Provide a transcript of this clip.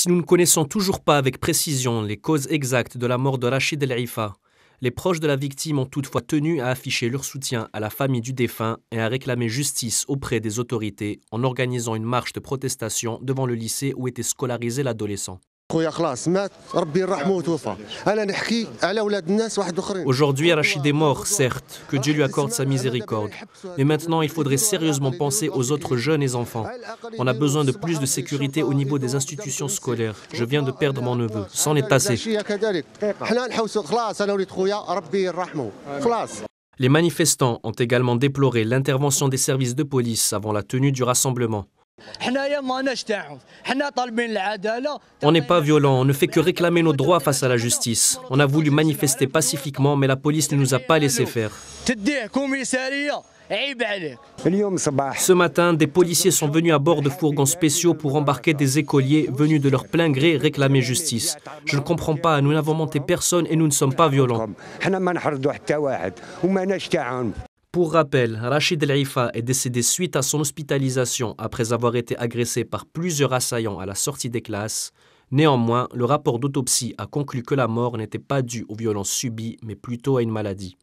Si nous ne connaissons toujours pas avec précision les causes exactes de la mort de Rachid El rifa les proches de la victime ont toutefois tenu à afficher leur soutien à la famille du défunt et à réclamer justice auprès des autorités en organisant une marche de protestation devant le lycée où était scolarisé l'adolescent. Aujourd'hui Rachid est mort certes que Dieu lui accorde sa miséricorde mais maintenant il faudrait sérieusement penser aux autres jeunes et enfants on a besoin de plus de sécurité au niveau des institutions scolaires je viens de perdre mon neveu c'en est assez Les manifestants ont également déploré l'intervention des services de police avant la tenue du rassemblement on n'est pas violent, on ne fait que réclamer nos droits face à la justice. On a voulu manifester pacifiquement, mais la police ne nous a pas laissé faire. Ce matin, des policiers sont venus à bord de fourgons spéciaux pour embarquer des écoliers venus de leur plein gré réclamer justice. Je ne comprends pas, nous n'avons monté personne et nous ne sommes pas violents. Pour rappel, Rachid El Ifa est décédé suite à son hospitalisation après avoir été agressé par plusieurs assaillants à la sortie des classes. Néanmoins, le rapport d'autopsie a conclu que la mort n'était pas due aux violences subies, mais plutôt à une maladie.